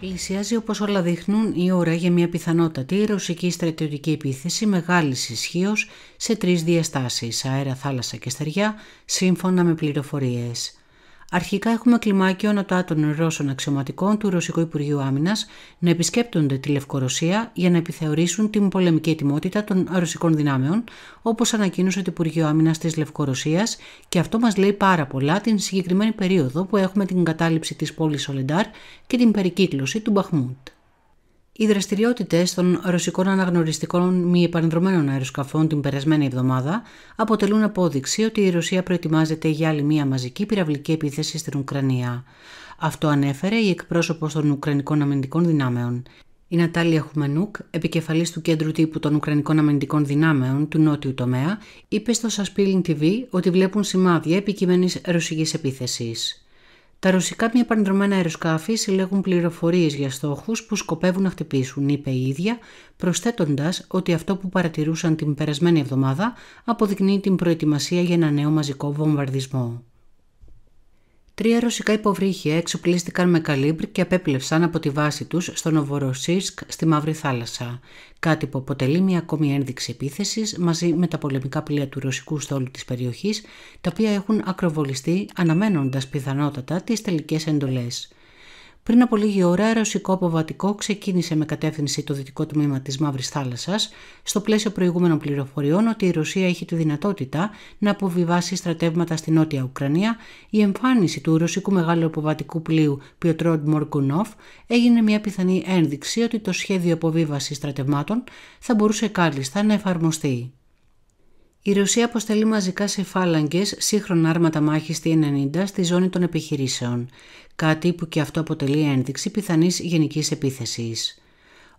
Πλησιάζει όπως όλα δείχνουν η ώρα για μια πιθανότατη ρωσική στρατιωτική επίθεση μεγάλης ισχύως σε τρεις διαστάσεις, αέρα, θάλασσα και στεριά, σύμφωνα με πληροφορίες. Αρχικά έχουμε κλιμάκιο ανωτάτων Ρώσων αξιωματικών του Ρωσικού Υπουργείου Άμυνας να επισκέπτονται τη Λευκορωσία για να επιθεωρήσουν την πολεμική ετοιμότητα των ρωσικών δυνάμεων, όπως ανακοίνωσε το Υπουργείο Άμυνας της Λευκορωσίας, και αυτό μας λέει πάρα πολλά την συγκεκριμένη περίοδο που έχουμε την κατάληψη της πόλης Σολεντάρ και την περικύκλωση του Μπαχμούτ. Οι δραστηριότητες των ρωσικών αναγνωριστικών μη επανδρομένων αεροσκαφών την περασμένη εβδομάδα αποτελούν απόδειξη ότι η Ρωσία προετοιμάζεται για άλλη μία μαζική πυραυλική επίθεση στην Ουκρανία. Αυτό ανέφερε η εκπρόσωπος των Ουκρανικών Αμυντικών Δυνάμεων. Η Νατάλια Χουμενούκ, επικεφαλής του κέντρου τύπου των Ουκρανικών Αμυντικών Δυνάμεων του Νότιου Τομέα, είπε στο Σασπίλιν TV ότι βλέπουν σημάδια επικείμενης ρωσικής επίθεσης. Τα ρωσικά μη επανδρομένα αεροσκάφη συλλέγουν πληροφορίες για στόχους που σκοπεύουν να χτυπήσουν, είπε η ίδια, προσθέτοντας ότι αυτό που παρατηρούσαν την περασμένη εβδομάδα αποδεικνύει την προετοιμασία για ένα νέο μαζικό βομβαρδισμό. Τρία ρωσικά υποβρύχια εξοπλίστηκαν με καλύμπρ και απέπλευσαν από τη βάση τους στο Νοβοροσίσκ στη Μαύρη Θάλασσα, κάτι που αποτελεί μια ακόμη ένδειξη επίθεσης μαζί με τα πολεμικά πλοία του ρωσικού στόλου της περιοχής, τα οποία έχουν ακροβολιστεί αναμένοντας πιθανότατα τις τελικές εντολές. Πριν από λίγη ώρα, ρωσικό αποβατικό ξεκίνησε με κατεύθυνση το δυτικό τμήμα της Μαύρης Θάλασσας, στο πλαίσιο προηγούμενων πληροφοριών ότι η Ρωσία έχει τη δυνατότητα να αποβιβάσει στρατεύματα στη Νότια Ουκρανία, η εμφάνιση του ρωσικού μεγάλου αποβατικού πλοίου Πιοτρόντ Μορκουνόφ έγινε μια πιθανή ένδειξη ότι το σχέδιο αποβίβασης στρατευμάτων θα μπορούσε κάλλιστα να εφαρμοστεί. Η Ρωσία αποστελεί μαζικά σε φάλαγγε σύγχρονα άρματα μάχης T90 στη ζώνη των επιχειρήσεων, κάτι που και αυτό αποτελεί ένδειξη πιθανής γενικής επίθεσης.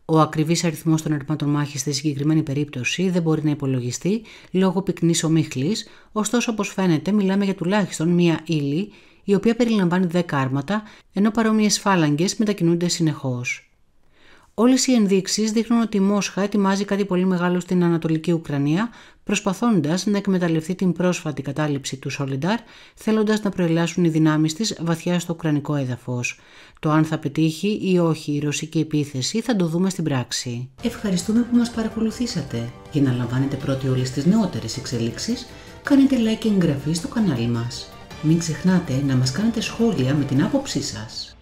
Ο ακριβής αριθμός των αρματών μάχης στη συγκεκριμένη περίπτωση δεν μπορεί να υπολογιστεί λόγω πυκνής ομίχλης, ωστόσο, όπως φαίνεται, μιλάμε για τουλάχιστον μία ύλη, η οποία περιλαμβάνει 10 άρματα, ενώ παρόμοιες φάλαγγες μετακινούνται συνεχώς. Όλες οι ενδείξεις δείχνουν ότι η Μόσχα ετοιμάζει κάτι πολύ μεγάλο στην Ανατολική Ουκρανία, προσπαθώντας να εκμεταλλευτεί την πρόσφατη κατάληψη του Σόλινταρ, θέλοντας να προελάσουν οι δυνάμεις της βαθιά στο ουκρανικό έδαφος. Το αν θα πετύχει ή όχι η ρωσική επίθεση θα το δούμε στην πράξη. Ευχαριστούμε που μας παρακολουθήσατε. Για να λαμβάνετε πρώτοι όλες τις νεότερες εξελίξεις, κάνετε like και εγγραφή στο κανάλι μας. Μην ξεχνάτε να μας κάνετε σχόλια με την άποψή σας.